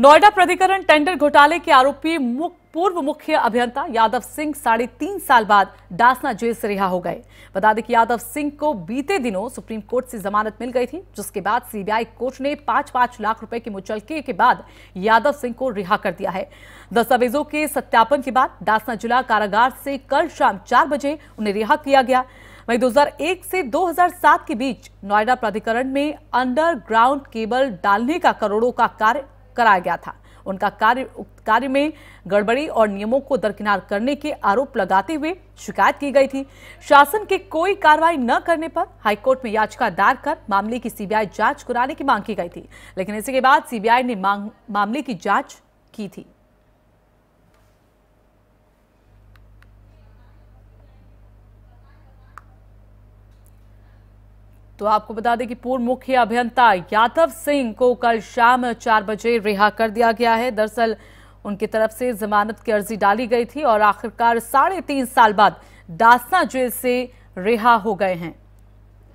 नोएडा प्राधिकरण टेंडर घोटाले के आरोपी मुख, पूर्व मुख्य अभियंता यादव सिंह साढ़े तीन साल बाद डासना जेल से रिहा हो गए बता दें कि यादव सिंह को बीते दिनों सुप्रीम कोर्ट से जमानत मिल गई थी जिसके बाद सीबीआई कोर्ट ने पांच पांच लाख रुपए के मुचलके के बाद यादव सिंह को रिहा कर दिया है दस्तावेजों के सत्यापन के बाद डासना जिला कारागार से कल शाम चार बजे उन्हें रिहा किया गया वहीं 2001 से 2007 के बीच नोएडा प्राधिकरण में अंडरग्राउंड केबल डालने का करोड़ों का कार्य कराया गया था उनका कार्य कार्य में गड़बड़ी और नियमों को दरकिनार करने के आरोप लगाते हुए शिकायत की गई थी शासन के कोई कार्रवाई न करने पर हाईकोर्ट में याचिका दायर कर मामले की सीबीआई जांच कराने की मांग की गई थी लेकिन इसी के बाद सीबीआई ने मामले की जांच की थी तो आपको बता दें कि पूर्व मुख्य अभियंता यादव सिंह को कल शाम चार बजे रिहा कर दिया गया है दरअसल उनकी तरफ से जमानत की अर्जी डाली गई थी और आखिरकार साढ़े तीन साल बाद दासना जेल से रिहा हो गए हैं